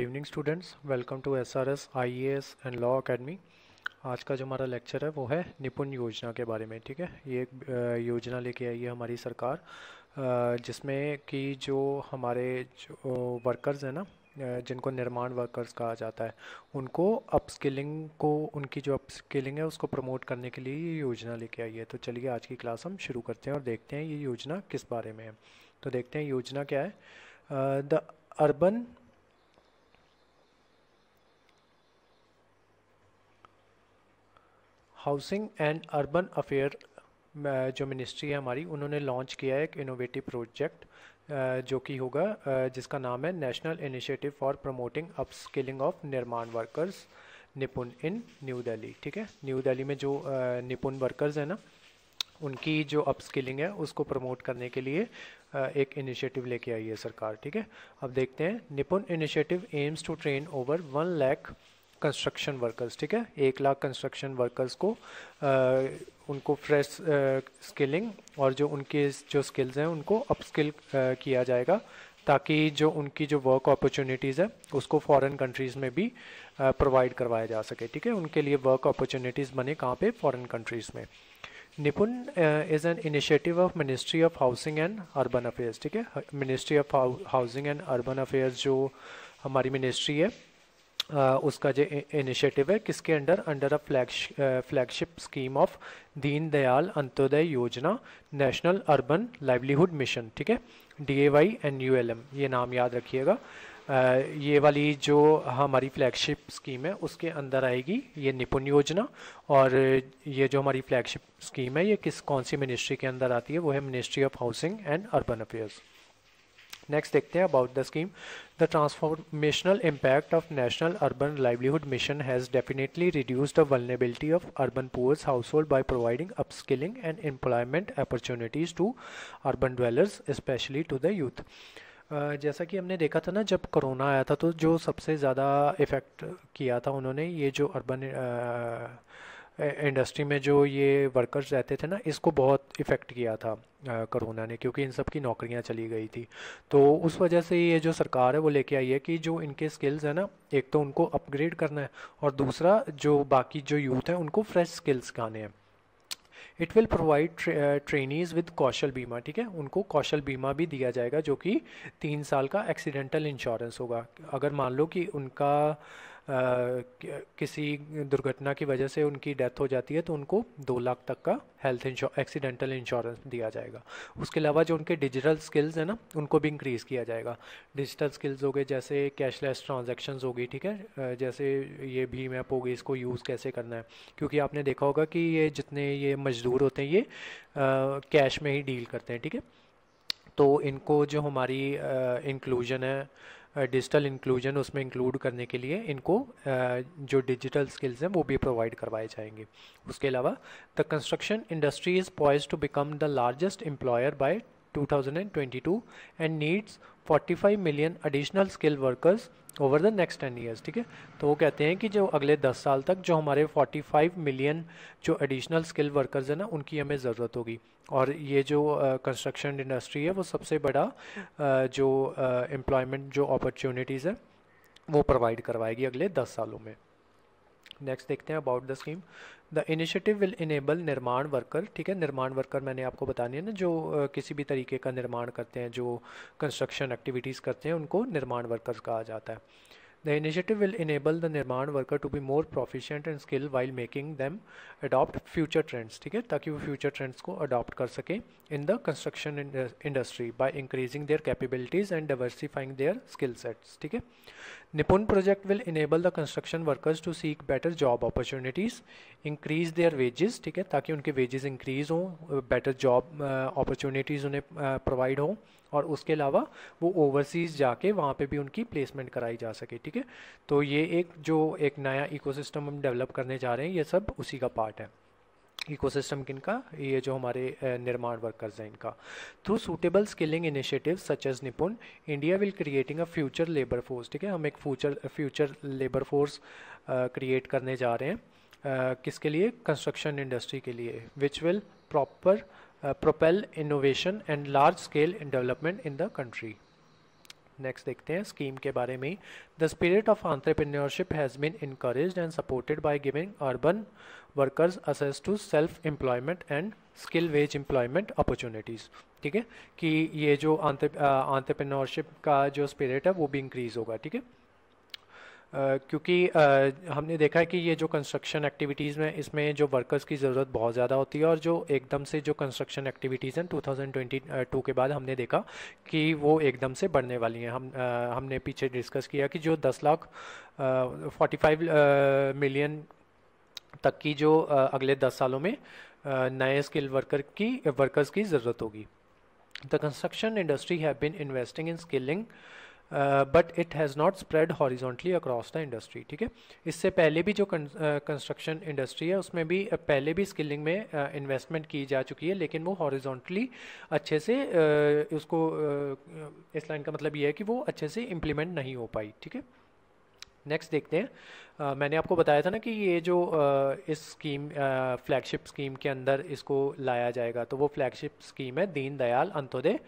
evening students welcome to S R S I A S and law academy आज का जो हमारा lecture है वो है निपुण योजना के बारे में ठीक है ये एक योजना लेके आई है हमारी सरकार जिसमें कि जो हमारे जो वर्कर्स हैं ना जिनको निर्माण वर्कर्स कहा जाता है उनको अपस्किलिंग को उनकी जो अपस्किलिंग है उसको प्रमोट करने के लिए ये योजना लेके आई है तो चलिए आज की क्लास हम शुरू करते हैं और देखते हैं ये योजना किस बारे में है तो देखते हैं योजना क्या है the urban housing and urban affair जो मिनिस्ट्री है हमारी उन्होंने लॉन्च किया है एक इनोवेटिव प्रोजेक्ट जो कि होगा जिसका नाम है national initiative for promoting upskilling of निर्माण workers Nipun in new Delhi ठीक है न्यू दिल्ली में जो निपुण वर्कर्स हैं ना उनकी जो अपस्किलिंग है उसको प्रमोट करने के लिए एक इनिशिएटिव लेके आई है सरकार ठीक है अब देखते हैं Nipun initiative aims to train over one lakh construction workers ठीक है एक लाख कंस्ट्रक्शन वर्कर्स को उनको फ्रेश स्किलिंग और जो उनके जो स्किल्स हैं उनको अपस्किल किया जाएगा ताकि जो उनकी जो वर्क अपॉर्चुनिटीज़ है उसको फॉरेन कंट्रीज़ में भी प्रोवाइड करवाया जा सके ठीक है उनके लिए वर्क अपॉर्चुनिटीज़ बने कहाँ पे फॉरेन कंट्रीज़ में Nipun is an initiative of ministry of housing and urban affairs ठीक है ministry of housing and urban affairs जो हमारी मिनिस्ट्री है उसका जो इनिशिएटिव है किसके under under a flag flagship scheme of Deen Dayal Antyodaya योजना नेशनल अर्बन लाइवलीहुड मिशन ठीक है D A Y N U L M ये नाम याद रखिएगा ये वाली जो हमारी फ्लैगशिप स्कीम है उसके अंदर आएगी ये निपुण योजना और ये जो हमारी फ्लैगशिप स्कीम है ये किस कौन सी मिनिस्ट्री के अंदर आती है वो है ministry of housing and urban affairs next देखते हैं about the scheme the transformational impact of national urban livelihood mission has definitely reduce the vulnerability of urban poors household by providing upskilling and employment opportunities to urban dwellers specially to the youth जैसा कि हमने देखा था ना जब corona आया था तो जो सबसे ज़्यादा इफ़ेक्ट किया था उन्होंने ये जो अर्बन इंडस्ट्री में जो ये वर्कर्स रहते थे ना इसको बहुत इफ़ेक्ट किया था कोरोना ने क्योंकि इन सब की नौकरियां चली गई थी तो उस वजह से ये जो सरकार है वो लेके आई है कि जो इनके स्किल्स है ना एक तो उनको अपग्रेड करना है और दूसरा जो बाकी जो यूथ है उनको फ्रेश स्किल्स सिखाने हैं it will provide trainees with Kaushal Bima ठीक है उनको कौशल बीमा भी दिया जाएगा जो कि तीन साल का एक्सीडेंटल इंश्योरेंस होगा अगर मान लो कि उनका किसी दुर्घटना की वजह से उनकी डेथ हो जाती है तो उनको दो लाख तक का हेल्थ इंश्योर एक्सीडेंटल इंश्योरेंस दिया जाएगा उसके अलावा जो उनके डिजिटल स्किल्स हैं ना उनको भी इंक्रीज़ किया जाएगा डिजिटल स्किल्स हो गए जैसे कैशलेस ट्रांजेक्शन होगी ठीक है जैसे ये भीम ऐप होगी इसको यूज़ कैसे करना है क्योंकि आपने देखा होगा कि ये जितने ये मजदूर होते हैं ये कैश में ही डील करते हैं ठीक है तो इनको जो हमारी इंक्लूजन है डिजिटल इंक्लूजन उसमें इंक्लूड करने के लिए इनको जो डिजिटल स्किल्स हैं वो भी प्रोवाइड करवाए जाएंगे उसके अलावा the construction industry is poised to become the largest employer by 2022 needs forty 45 million additional skill workers over the next ten years ठीक है तो वो कहते हैं कि जो अगले दस साल तक जो हमारे फोर्टी फाइव मिलियन जो एडिशनल स्किल वर्कर्स हैं ना उनकी हमें ज़रूरत होगी और ये जो कंस्ट्रक्शन uh, इंडस्ट्री है वो सबसे बड़ा uh, जो एम्प्लॉयमेंट uh, जो अपॉर्चुनिटीज़ है वो प्रोवाइड करवाएगी अगले दस सालों में नेक्स्ट देखते हैं about the scheme the initiative will enable निर्माण वर्कर ठीक है निर्माण वर्कर मैंने आपको बतानी है ना जो किसी भी तरीके का निर्माण करते हैं जो कंस्ट्रक्शन एक्टिविटीज़ करते हैं उनको निर्माण वर्कर्स कहा जाता है The initiative will enable the Nirman worker to be more proficient and skilled while making them adopt future trends ठीक है ताकि वो future trends को adopt कर सके in the construction industry by increasing their capabilities and diversifying their skill sets ठीक है निपुण project will enable the construction workers to seek better job opportunities increase their wages ठीक है ताकि उनके wages increase हों better job uh, opportunities उन्हें uh, provide हों और उसके अलावा वो ओवरसीज़ जाके वहाँ पे भी उनकी प्लेसमेंट कराई जा सके ठीक है तो ये एक जो एक नया इकोसिस्टम हम डेवलप करने जा रहे हैं ये सब उसी का पार्ट है इकोसिस्टम का ये जो हमारे निर्माण वर्कर्स हैं इनका through suitable skilling initiative such as Nipun India will creating a future labour force ठीक है हम एक future future labour force create करने जा रहे हैं uh, किसके लिए कंस्ट्रक्शन इंडस्ट्री के लिए which will proper propel innovation and large scale in development in the country next देखते हैं स्कीम के बारे में the spirit of entrepreneurship has been encourage and supported by giving urban workers access to self employment and skill wage employment opportunities ठीक है कि ये जो आंट्रप्रेन्योरशिप uh, का जो स्पिरिट है वो भी इंक्रीज़ होगा ठीक है क्योंकि हमने देखा है कि ये जो कंस्ट्रक्शन एक्टिविटीज़ में इसमें जो वर्कर्स की ज़रूरत बहुत ज़्यादा होती है और जो एकदम से जो कंस्ट्रक्शन एक्टिविटीज़ हैं 2022 के बाद हमने देखा कि वो एकदम से बढ़ने वाली हैं हम हमने पीछे डिस्कस किया कि जो दस लाख 45 फाइव मिलियन तक की जो अगले दस सालों में नए स्किल वर्कर की वर्कर्स की ज़रूरत होगी the construction industry have been investing in skilling but it has not spread horizontally across the industry ठीक है इससे पहले भी जो कंस्ट्रक्शन इंडस्ट्री uh, है उसमें भी uh, पहले भी स्किलिंग में इन्वेस्टमेंट uh, की जा चुकी है लेकिन वो हॉरिजॉन्टली अच्छे से उसको इस लाइन का मतलब ये है कि वो अच्छे से इम्प्लीमेंट नहीं हो पाई ठीक है नेक्स्ट देखते हैं आ, मैंने आपको बताया था ना कि ये जो आ, इस स्कीम फ्लैगशिप स्कीम के अंदर इसको लाया जाएगा तो वो फ्लैगशिप स्कीम है दीनदयाल अंत्योदय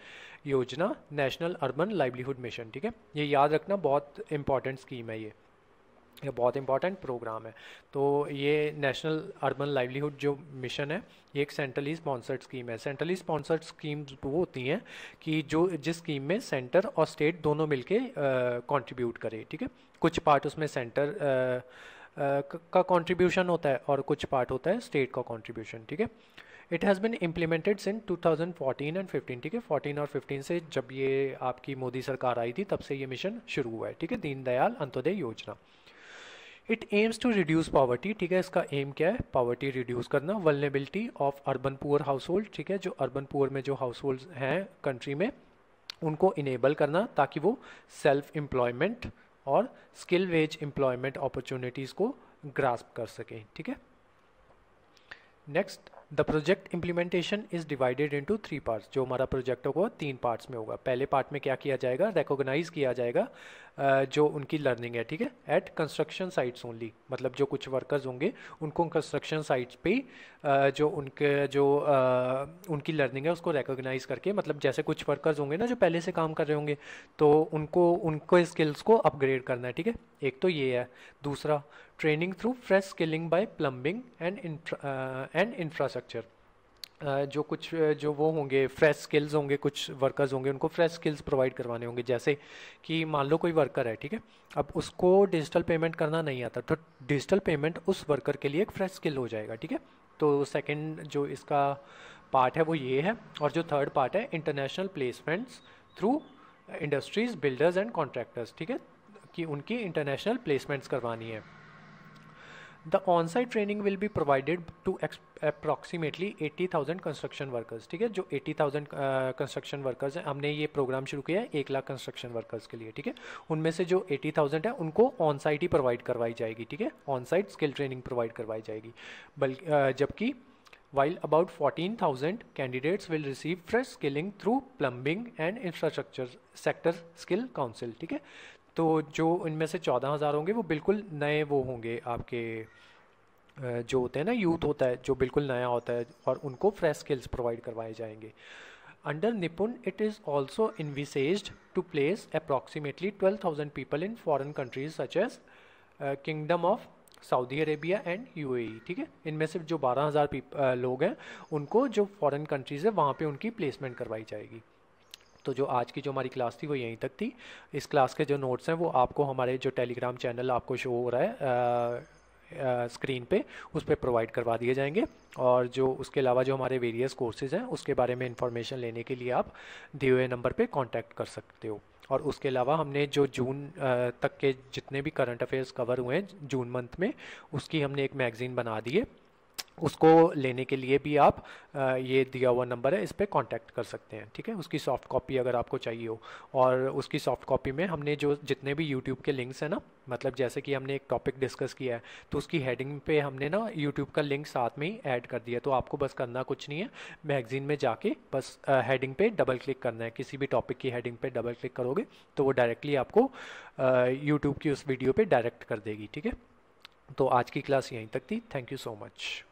योजना नेशनल अर्बन लाइवलीहुड मिशन ठीक है ये याद रखना बहुत इंपॉर्टेंट स्कीम है ये ये बहुत इंपॉर्टेंट प्रोग्राम है तो ये नेशनल अर्बन लाइवलीहुड जो मिशन है ये एक सेंट्रली स्पॉन्सर्ड स्कीम है सेंट्रली स्पॉन्सर्ड स्कीम वो होती हैं कि जो जिस स्कीम में सेंटर और स्टेट दोनों मिलके कंट्रीब्यूट करे ठीक है कुछ पार्ट उसमें सेंटर का कंट्रीब्यूशन होता है और कुछ पार्ट होता है स्टेट का कंट्रीब्यूशन ठीक है it has been implemented since 2014 and 15 ठीक है 14 और 15 से जब ये आपकी मोदी सरकार आई थी तब से ये मिशन शुरू हुआ है ठीक है Deendayal Antyodaya Yojana it aims to reduce poverty ठीक है इसका एम क्या है पॉवर्टी रिड्यूस करना vulnerability of urban poor household ठीक है जो अर्बन पुअर में जो हाउस होल्ड हैं कंट्री में उनको इनेबल करना ताकि वो सेल्फ एम्प्लॉयमेंट और स्किल वेज एम्प्लॉयमेंट अपॉर्चुनिटीज़ को ग्रास्प कर सकें ठीक है next the project implementation is divided into three parts जो हमारा प्रोजेक्ट होगा तीन पार्ट्स में होगा पहले पार्ट में क्या किया जाएगा रिकोगनाइज किया जाएगा जो उनकी लर्निंग है ठीक है एट कंस्ट्रक्शन साइट्स ओनली मतलब जो कुछ वर्कर्स होंगे उनको कंस्ट्रक्शन साइट्स पे जो उनके जो उनकी लर्निंग है उसको रिकोगनाइज़ करके मतलब जैसे कुछ वर्कर्स होंगे ना जो पहले से काम कर रहे होंगे तो उनको उनको स्किल्स को अपग्रेड करना है ठीक है एक तो ये है दूसरा training through fresh skilling by plumbing and and infrastructure जो कुछ जो वो होंगे फ्रेश स्किल्स होंगे कुछ वर्कर्स होंगे उनको फ्रेश स्किल्स प्रोवाइड करवाने होंगे जैसे कि मान लो कोई वर्कर है ठीक है अब उसको डिजिटल पेमेंट करना नहीं आता तो डिजिटल पेमेंट उस वर्कर के लिए एक फ्रेश स्किल हो जाएगा ठीक है तो सेकेंड जो इसका पार्ट है वो ये है और जो थर्ड पार्ट है international placements through industries builders and contractors ठीक है कि उनकी इंटरनेशनल प्लेसमेंट्स करवानी है the on site training will be provided to ex approximately 80,000 construction workers ठीक है जो 80,000 कंस्ट्रक्शन वर्कर्स हैं हमने ये प्रोग्राम शुरू किया है एक लाख कंस्ट्रक्शन वर्कर्स के लिए ठीक है उनमें से जो 80,000 है उनको ऑन साइट ही प्रोवाइड करवाई जाएगी ठीक है on site skill training provide करवाई जाएगी बल्कि uh, जबकि about fourteen 14,000 candidates will receive fresh skilling through plumbing and infrastructure sector skill council ठीक है तो जो इनमें से चौदह हज़ार होंगे वो बिल्कुल नए वो होंगे आपके जो होते हैं ना यूथ होता है जो बिल्कुल नया होता है और उनको फ्रेश स्किल्स प्रोवाइड करवाए जाएंगे under Nipun it is also envisages to place approximately twelve thousand people in foreign countries such as kingdom of Saudi Arabia and a ठीक है इनमें से जो बारह हज़ार लोग हैं उनको जो फॉरेन कंट्रीज़ है वहाँ पे उनकी प्लेसमेंट करवाई जाएगी तो जो आज की जो हमारी क्लास थी वो यहीं तक थी इस क्लास के जो नोट्स हैं वो आपको हमारे जो टेलीग्राम चैनल आपको शो हो रहा है आ, स्क्रीन पे उस पर प्रोवाइड करवा दिए जाएंगे और जो उसके अलावा जो हमारे वेरियस कोर्सेज़ हैं उसके बारे में इंफॉर्मेशन लेने के लिए आप दिए हुए नंबर पर कॉन्टैक्ट कर सकते हो और उसके अलावा हमने जो जून तक के जितने भी करंट अफेयर्स कवर हुए हैं जून मंथ में उसकी हमने एक मैगज़ीन बना दी है उसको लेने के लिए भी आप ये दिया हुआ नंबर है इस पर कॉन्टैक्ट कर सकते हैं ठीक है उसकी सॉफ्ट कॉपी अगर आपको चाहिए हो और उसकी सॉफ्ट कॉपी में हमने जो जितने भी यूट्यूब के लिंक्स हैं ना मतलब जैसे कि हमने एक टॉपिक डिस्कस किया है तो उसकी हेडिंग पे हमने ना यूट्यूब का लिंक साथ में ही ऐड कर दिया तो आपको बस करना कुछ नहीं है मैगजीन में जाके बस हेडिंग पे डबल क्लिक करना है किसी भी टॉपिक की हेडिंग पे डबल क्लिक करोगे तो वो डायरेक्टली आपको यूट्यूब की उस वीडियो पर डायरेक्ट कर देगी ठीक है तो आज की क्लास यहीं तक थी थैंक यू सो मच